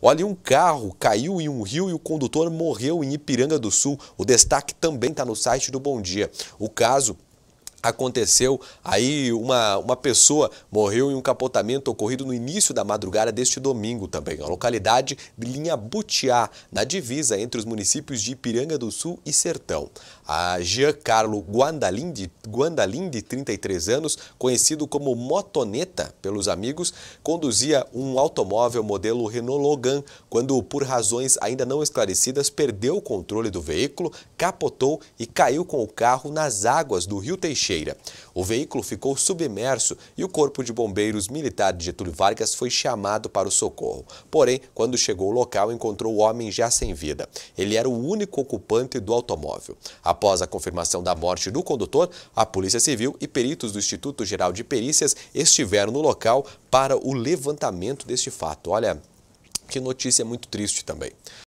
Olha, um carro caiu em um rio e o condutor morreu em Ipiranga do Sul. O destaque também está no site do Bom Dia. O caso aconteceu aí uma, uma pessoa morreu em um capotamento ocorrido no início da madrugada deste domingo também, na localidade de Linha Butiá, na divisa entre os municípios de Ipiranga do Sul e Sertão. A Jean Carlo Guandalin de 33 anos, conhecido como Motoneta pelos amigos, conduzia um automóvel modelo Renault Logan quando, por razões ainda não esclarecidas, perdeu o controle do veículo, capotou e caiu com o carro nas águas do Rio Teixeira. O veículo ficou submerso e o Corpo de Bombeiros Militar de Getúlio Vargas foi chamado para o socorro. Porém, quando chegou ao local, encontrou o homem já sem vida. Ele era o único ocupante do automóvel. Após a confirmação da morte do condutor, a Polícia Civil e peritos do Instituto Geral de Perícias estiveram no local para o levantamento deste fato. Olha, que notícia muito triste também.